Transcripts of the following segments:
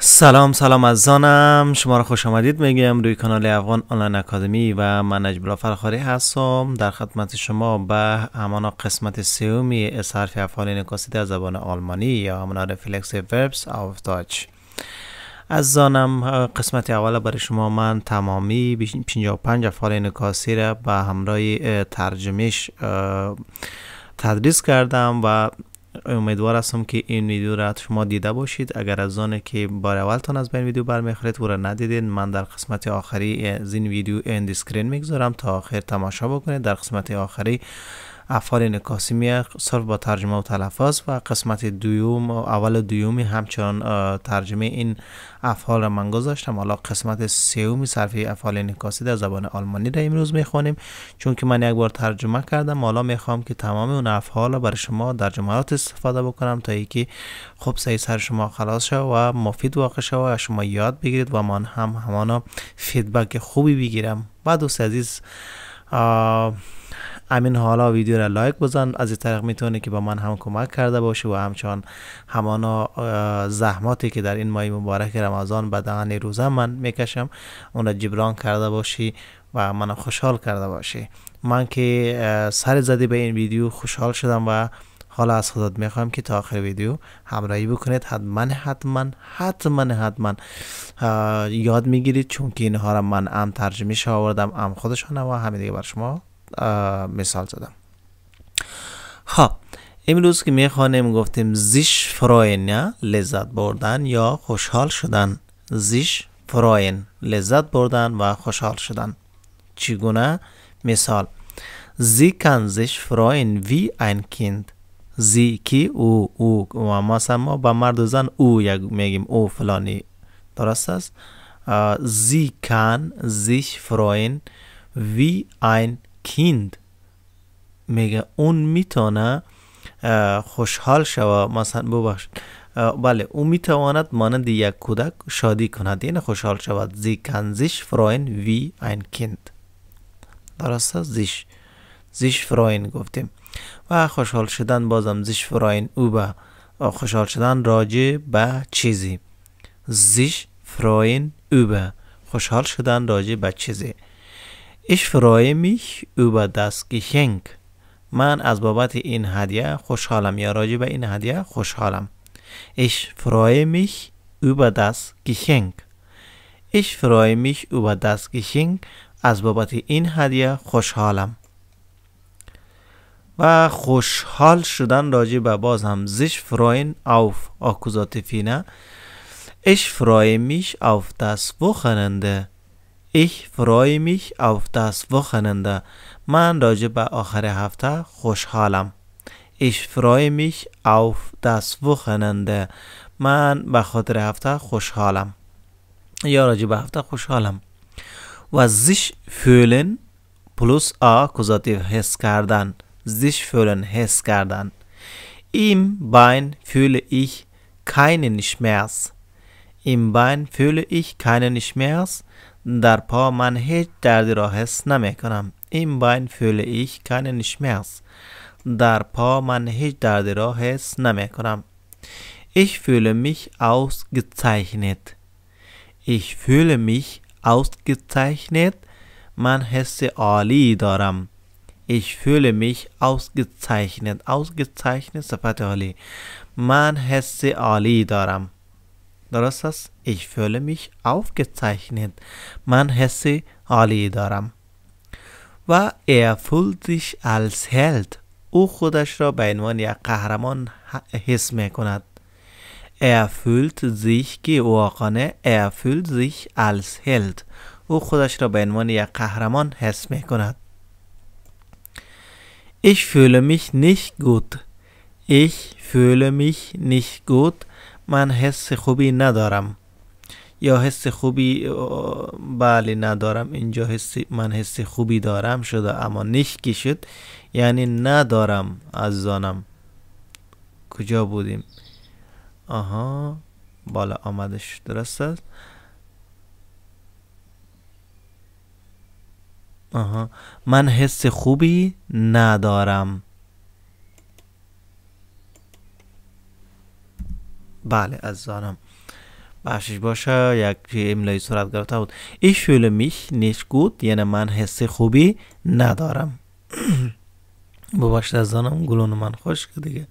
سلام سلام از زانم شما را خوش آمدید میگم روی کانال افغان آنلاین اکادمی و من نجبلا فرخاری هستم در خدمت شما به همانا قسمت سیومی صرف افعال نکاسی در زبان آلمانی یا همان رفلکس وربس آف داچ از زانم قسمت اول برای شما من تمامی 55 افعال نکاسی را به همراه ترجمش تدریس کردم و امیدوار هستم که این ویدیو را شما دیده باشید اگر از آن که بار اولتان از بین ویدیو برمیخورید او را ندیدید من در قسمت آخری از این ویدیو اند اسکرین میگذارم تا آخر تماشا بکنید در قسمت آخری افعال نکاسی می صرف با ترجمه و تلفظ و قسمت دویوم و اول دویومی همچنان ترجمه این افعال را من گذاشتم حالا قسمت سومی صرف افعال نکاسی در زبان آلمانی را امروز میخوانیم چون که من یک بار ترجمه کردم حالا میخوام که تمام اون افعال را برای شما در جملات استفاده بکنم تا یکی خوب سعی سر شما خلاص شد و مفید واقع شد و شما یاد بگیرید و من هم همانا فیدبک خوبی بگیرم و دوست عزیز امین حالا ویدیو را لایک بزن از این طریق میتونه که با من هم کمک کرده باشه و همچنان همانا زحماتی که در این ماه مبارک رمضان به دهن روزه من میکشم اون را جبران کرده باشی و منو خوشحال کرده باشی من که سر زدی به این ویدیو خوشحال شدم و حالا از خودت میخوام که تا آخر ویدیو همراهی بکنید حتما حتما حتما حتما یاد میگیرید چون که اینها را من هم ترجمه آوردم هم خودشان و همین دیگه بر شما مثال زدم خب امروز که میخوانیم گفتیم زیش فراین لذت بردن یا خوشحال شدن زیش فراین لذت بردن و خوشحال شدن چگونه مثال زی کن زیش فراین وی این کیند زی کی او او و مثلا ما به مرد و زن او یک میگیم او فلانی درست است زی کن زیش فراین وی این کیند میگه اون میتونه خوشحال شوه مثلا ببخش بله او میتواند مانند یک کودک شادی کند یعنی خوشحال شود زی کنزیش فراین وی این کیند درسته زیش زیش فراین گفتیم و خوشحال شدن بازم زیش فراین او به خوشحال شدن راجع به چیزی زیش فراین او خوشحال شدن راجع به چیزی Ich freue mich über das Geschenk. من از بابت این هدیه خوشحالم یا راجع به این هدیه خوشحالم. Ich freue mich über das Geschenk. Ich freue mich über das Geschenk. از بابت این هدیه خوشحالم. و خوشحال شدن راجع به باز هم زش freuen auf akkusativ Ich freue mich auf das Wochenende. Ich freue mich auf das Wochenende. Man راجع Ich freue mich auf das Wochenende. Man به خاطر هفته خوشحالم. یا راجع به خوشحالم. و sich fühlen plus a kusativ حس sich fühlen حس Im Bein fühle ich keinen Schmerz. Im Bein fühle ich keinen Schmerz. در پا من هیچ دردی را حس نمی کنم. این بین fühle ich keinen Schmerz. در پا من هیچ دردی را حس نمی کنم. Ich fühle mich ausgezeichnet. Ich fühle mich ausgezeichnet. من حس عالی دارم. Ich fühle mich ausgezeichnet. Ausgezeichnet صفت عالی. من حس عالی دارم. درست است؟ Ich fühle mich aufgezeichnet. Man hesse Ali دارم. و er fühlt sich als Held. او خودش را به عنوان یک قهرمان حس می کند. Er fühlt sich geواقانه Er fühlt sich als Held. او خودش را به عنوان یک قهرمان حس می کند. Ich fühle mich nicht gut. Ich fühle mich nicht gut. من حس خوبی ندارم. یا حس خوبی بله ندارم اینجا حس من حس خوبی دارم شده اما نشکی شد یعنی ندارم از زانم کجا بودیم آها بالا آمدش درست است آها من حس خوبی ندارم بله از زانم بخشش باشه یک املای صورت گرفته بود این فیل میش نیش گود یعنی من حس خوبی ندارم با باش از زنم گلون من خوش که دیگه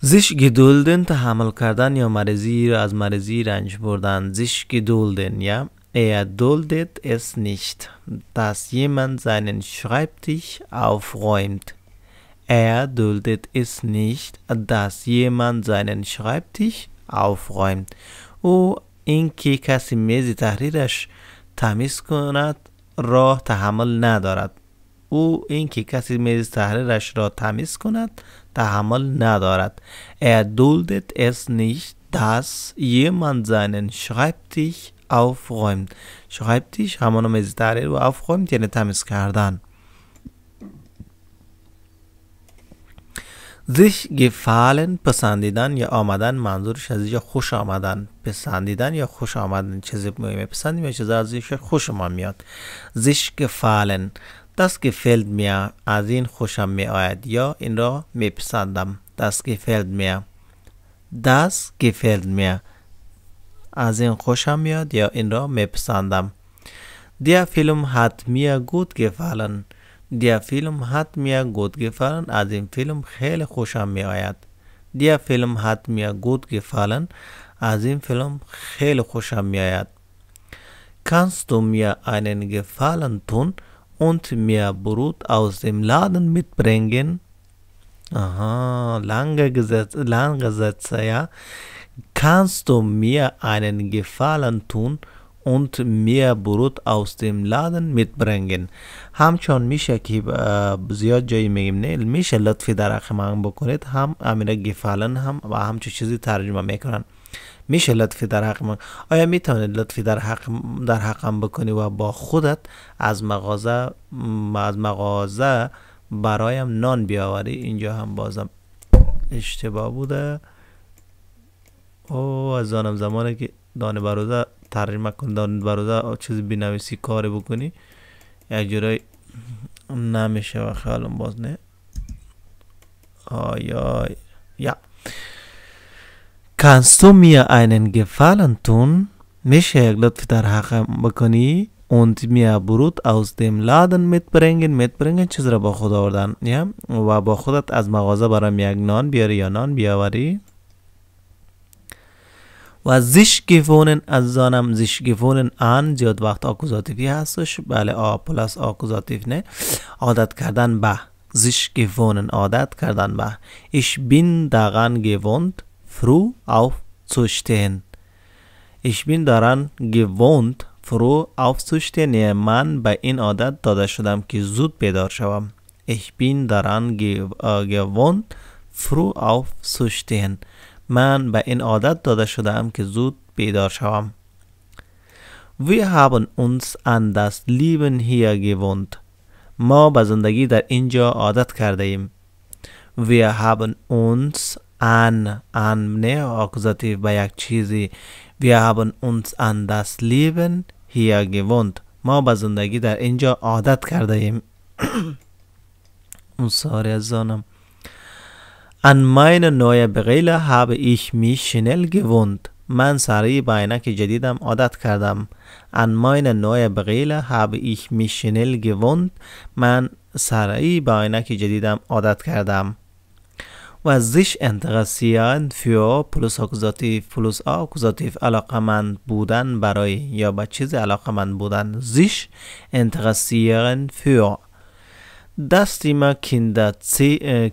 زشگی دولدن تحمل کردن یا مرزی از مرزی رنج بردن زیش دولدن یا ای دولدت اس نیشت داس یه من زنین شغیبتیش او فغایمت ای دولدت اس نیشت دس یه زنین شغیبتیش aufräumt او اینکه کسی میز تحریرش تمیز کند را تحمل ندارد او اینکه کسی میز تحریرش را تمیز کند تحمل ندارد er duldet es nicht dass jemand seinen Schreibtisch aufräumt Schreibtisch همانو میز تحریر و aufräumt یعنی تمیز کردن زش gefallen پسندیدن یا آمدن منظورش از اینجا خوش آمدن پسندیدن یا خوش آمدن چیزی مهمه پسندیم یا چیز از خوش ما میاد زش گفالن دست gefällt mir از این خوشم می آید یا این را می پسندم دست gefällt mir das دست mir از این خوشم میاد یا این را می پسندم دیا فیلم حتمی گود گفالن Der Film hat mir gut gefallen, als im Film helle خوشم می آید. Der Film hat mir gut gefallen, als im Film خیلی خوشم می آید. Kannst du mir einen Gefallen tun und mir Brot aus dem Laden mitbringen? Aha, lange, Gesetz, lange Sätze, ja. Kannst du mir einen Gefallen tun und und mehr Brot aus dem Laden برنگین همچون میشه که زیاد جایی میگیم نیل میشه لطفی در حق من بکنید هم امیره گفالن هم و همچون چیزی ترجمه میکنن میشه لطفی در حق من آیا میتونید لطفی در حق در حقم بکنی و با خودت از مغازه از مغازه برایم نان بیاوری اینجا هم بازم اشتباه بوده او از آنم زمانی که دانه بروزه تحریر مکن برادا چیز بینویسی کار بکنی یک جورای نمیشه و خیالم باز نه آی آی یا میه اینن گفالن تون میشه یک لطف در حق بکنی بروت از برود لادن میت Laden میت mitbringen چیز را با خود آوردن و با خودت از مغازه برام یک نان بیاری یا نان بیاوری و زیش گفونن از زانم زیش گفونن آن زیاد وقت آکوزاتیفی هستش بله آ پلاس آکوزاتیف نه عادت کردن به زیش گفونن عادت کردن به ایش بین دغن گفوند فرو auf zu بین دارن گفوند فرو gewohnt فرو aufzustehen من به این عادت داده شدم که زود بیدار شوم بین دارن گفوند فرو früh چوشتین من به این عادت داده شدم که زود بیدار شوم. وی haben uns an das Leben hier gewohnt. ما به زندگی در اینجا عادت کرده ایم. وی haben uns an an نه اکوزاتیو به یک چیزی وی haben uns an das Leben hier gewohnt. ما به زندگی در اینجا عادت کرده ایم. ساری از زانم. An meine neue Brille habe ich mich schnell gewohnt من سری به عینک جدیدم عادت کردم ان ماین نوی habe ich ایش میشنل گوند من سری به عینک جدیدم عادت کردم و زیش interessieren für پلوس آکوزاتیف پلوس آکوزاتیف علاقمند بودن برای یا به چیز علاقمند بودن زیش انتقاسیان فیو دستی Kinder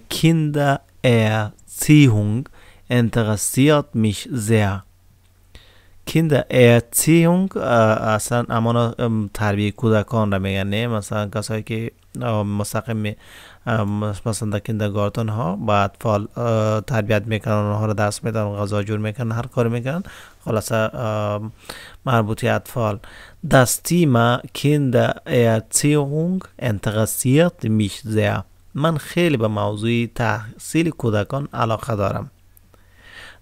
کینده, Kindererziehung interessiert mich sehr. Kindererziehung اصلا اما تربیه کودکان را میگن مثلا کسایی که مستقیم مثلا در کندگارتن ها با اطفال تربیت میکنن اونها رو درس میدن غذا جور میکنن هر کار میکنن خلاصه مربوطی اطفال das Thema Kindererziehung interessiert mich sehr من خیلی به موضوع تحصیل کودکان علاقه دارم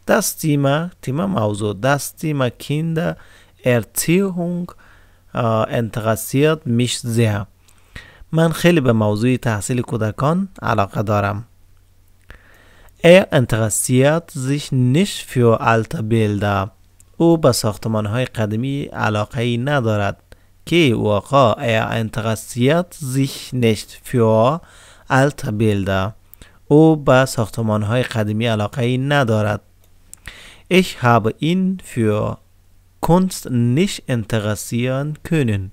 دست ما تیم موضوع دستی ما کینده ارتیهونگ انتقاسیت میش زیه من خیلی به موضوع تحصیل کودکان علاقه دارم Er interessiert زیش فیو او به ساختمان های قدیمی علاقه ای ندارد که واقعا er interessiert sich nicht Altbilder. او به ساختمان های قدیمی علاقه ای ندارد. Ich habe ihn für Kunst nicht interessieren können.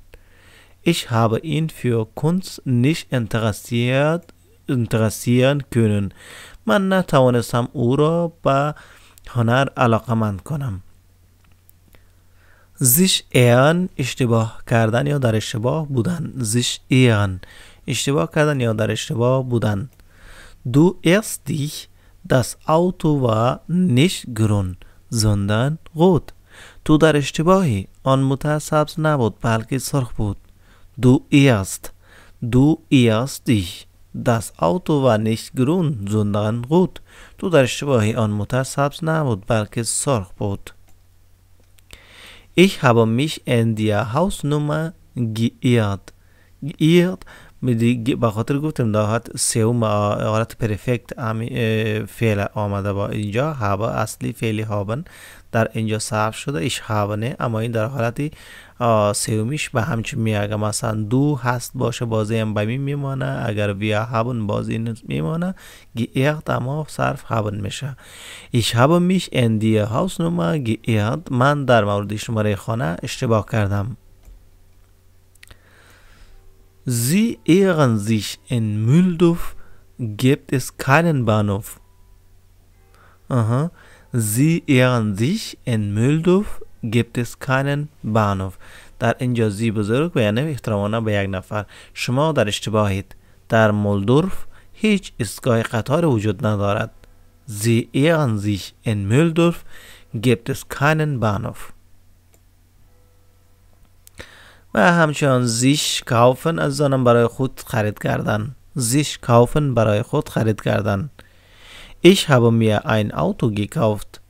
Ich habe ihn für Kunst nicht interessiert interessieren können. من نتوانستم او را به هنر علاقه مند کنم. زیش ایان اشتباه کردن یا در اشتباه بودن. زیش ایان اشتباه کردن یا در اشتباه بودن Du erst dich, das Auto war nicht grün, sondern rot. تو در اشتباهی آن مته سبز نبود بلکه سرخ بود Du erst, du erst dich, das Auto war nicht grün, sondern rot. تو در اشتباهی آن مته سبز نبود بلکه سرخ بود Ich habe mich in der Hausnummer geirrt. Geirrt دیگه به خاطر گفتم داهات سوم حالت پرفکت فعل آمده با اینجا هوا اصلی فعلی هابن در اینجا صرف شده ایش هابنه اما این در حالت سومیش به همچین اگر مثلا دو هست باشه بازی هم به میمانه اگر بیا هابن بازی میمانه گی ایغت اما صرف هابن میشه ایش هابن میش اندیه هاوس نومه گی من در مورد شماره خانه اشتباه کردم Sie ehren sich, in Mühldorf gibt es keinen Bahnhof. Aha. Sie ehren sich, in Mühldorf gibt es keinen Bahnhof. در اینجا زی بزرگ و یعنی احترامانه به یک نفر شما در اشتباهید در مولدورف هیچ ایستگاه قطار وجود ندارد زی ایان زیش ان مولدورف gibt es keinen Bahnhof و همچنان زیش کافن از زنم برای خود خرید کردن زیش کافن برای خود خرید کردن ایش هبا می این آوتو کافت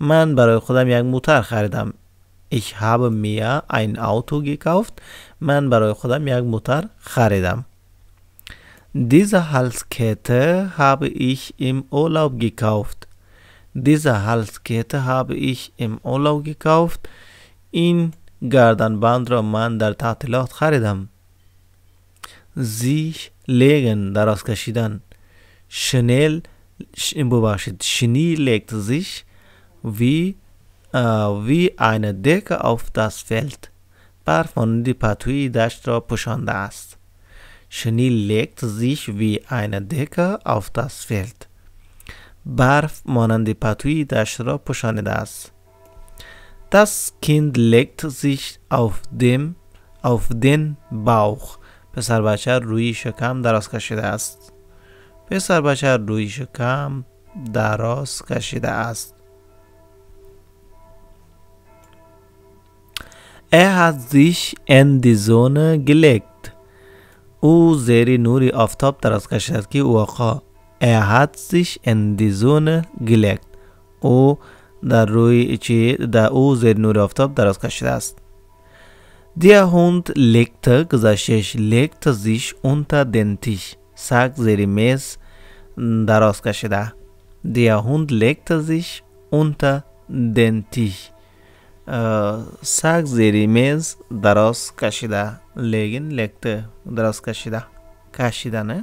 من برای خودم یک موتر خریدم ایش هبا می این آوتو کافت من برای خودم یک موتر خریدم ایش ایم ایش گی کافت گیکاوفت. هلس کته هب ایش ایم اولاو گی گیکاوفت. این بند را من در تعطیلات خریدم زیش لگن دراز کشیدن شنل ببخشید شنی legt sich وی وی این eine آف auf das بارف برف پتویی دشت را پوشانده است شنی لیگت زیش وی این Decke auf das Feld برف مانند پتوی دشت را پوشانده است Das Kind legt sich auf, dem, auf den Bauch. پسر بچه روی شکم دراز کشیده است. پسر بچه روی شکم دراز کشیده است. Er hat sich in die Sonne gelegt. او زیر نوری آفتاب دراز کشید که واقع Er hat sich in die Sonne gelegt. او در روی چی در او زیر نور آفتاب دراز کشیده است دیا هوند لکت گذشتش لکت زیش اونتا دنتیش سگ زیر میز دراز کشیده دیا هوند لکت زیش اونتا دنتیش سگ زیر میز دراز کشیده لگین لکت دراز کشیده کشیده نه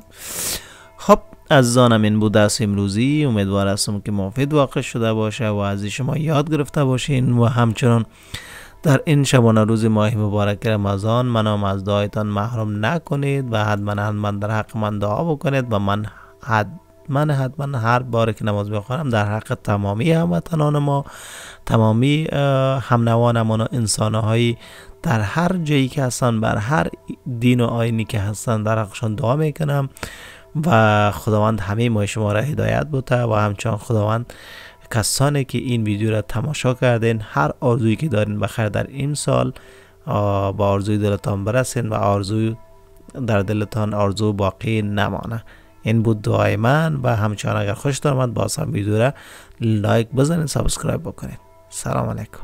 از زانم این بود است امروزی امیدوار هستم که مفید واقع شده باشه و از شما یاد گرفته باشین و همچنان در این شبانه روز ماه مبارک رمضان منم از دعایتان محروم نکنید و حتما من در حق من دعا بکنید و من من حتما هر بار که نماز بخوانم در حق تمامی هموطنان ما تمامی همنوان ما انسان در هر جایی که هستن بر هر دین و آینی که هستن در حقشان دعا میکنم و خداوند همه ما شما را هدایت بوده و همچنان خداوند کسانی که این ویدیو را تماشا کردین هر آرزویی که دارین بخیر در این سال با آرزوی دلتان برسین و آرزوی در دلتان آرزو باقی نمانه این بود دعای من و همچنان اگر خوش آمد باز هم ویدیو را لایک بزنین سابسکرایب بکنین سلام علیکم